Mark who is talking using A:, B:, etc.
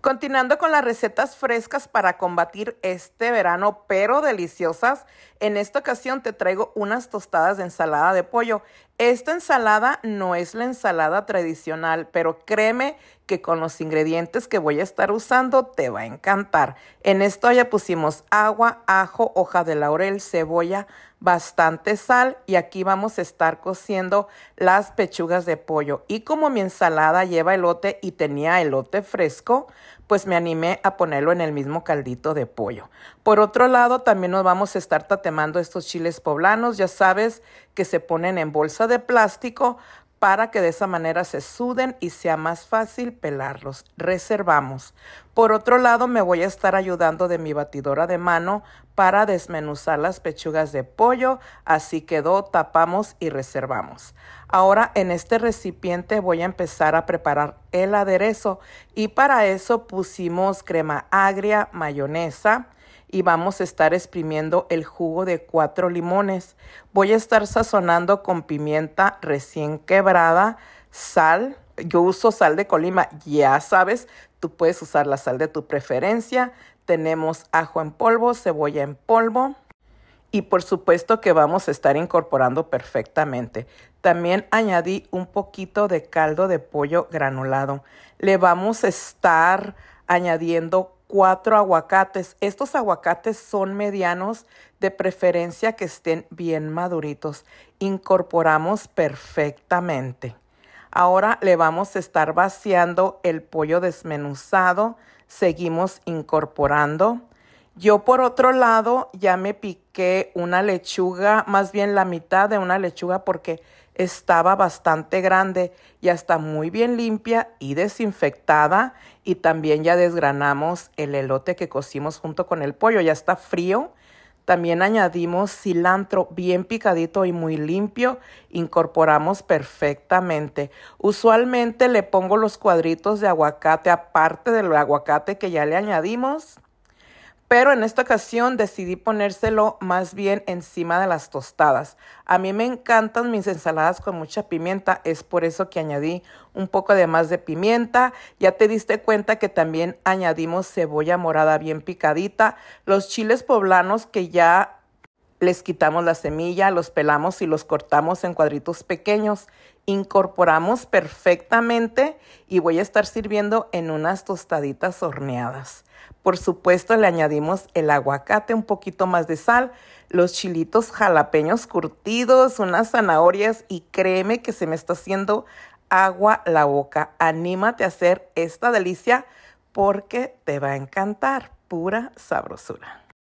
A: Continuando con las recetas frescas para combatir este verano, pero deliciosas, en esta ocasión te traigo unas tostadas de ensalada de pollo. Esta ensalada no es la ensalada tradicional, pero créeme que con los ingredientes que voy a estar usando te va a encantar. En esto ya pusimos agua, ajo, hoja de laurel, cebolla, bastante sal y aquí vamos a estar cociendo las pechugas de pollo. Y como mi ensalada lleva elote y tenía elote fresco, pues me animé a ponerlo en el mismo caldito de pollo. Por otro lado, también nos vamos a estar tatemando estos chiles poblanos, ya sabes que se ponen en bolsa de plástico para que de esa manera se suden y sea más fácil pelarlos. Reservamos. Por otro lado, me voy a estar ayudando de mi batidora de mano para desmenuzar las pechugas de pollo, así quedó, tapamos y reservamos. Ahora en este recipiente voy a empezar a preparar el aderezo y para eso pusimos crema agria, mayonesa, y vamos a estar exprimiendo el jugo de cuatro limones. Voy a estar sazonando con pimienta recién quebrada, sal, yo uso sal de colima, ya sabes, tú puedes usar la sal de tu preferencia. Tenemos ajo en polvo, cebolla en polvo y por supuesto que vamos a estar incorporando perfectamente. También añadí un poquito de caldo de pollo granulado. Le vamos a estar añadiendo cuatro aguacates. Estos aguacates son medianos, de preferencia que estén bien maduritos. Incorporamos perfectamente. Ahora le vamos a estar vaciando el pollo desmenuzado. Seguimos incorporando. Yo por otro lado ya me piqué una lechuga, más bien la mitad de una lechuga porque estaba bastante grande, ya está muy bien limpia y desinfectada y también ya desgranamos el elote que cocimos junto con el pollo, ya está frío. También añadimos cilantro bien picadito y muy limpio. Incorporamos perfectamente. Usualmente le pongo los cuadritos de aguacate aparte del aguacate que ya le añadimos pero en esta ocasión decidí ponérselo más bien encima de las tostadas. A mí me encantan mis ensaladas con mucha pimienta, es por eso que añadí un poco de más de pimienta. Ya te diste cuenta que también añadimos cebolla morada bien picadita, los chiles poblanos que ya les quitamos la semilla, los pelamos y los cortamos en cuadritos pequeños incorporamos perfectamente y voy a estar sirviendo en unas tostaditas horneadas. Por supuesto le añadimos el aguacate, un poquito más de sal, los chilitos jalapeños curtidos, unas zanahorias y créeme que se me está haciendo agua la boca. Anímate a hacer esta delicia porque te va a encantar, pura sabrosura.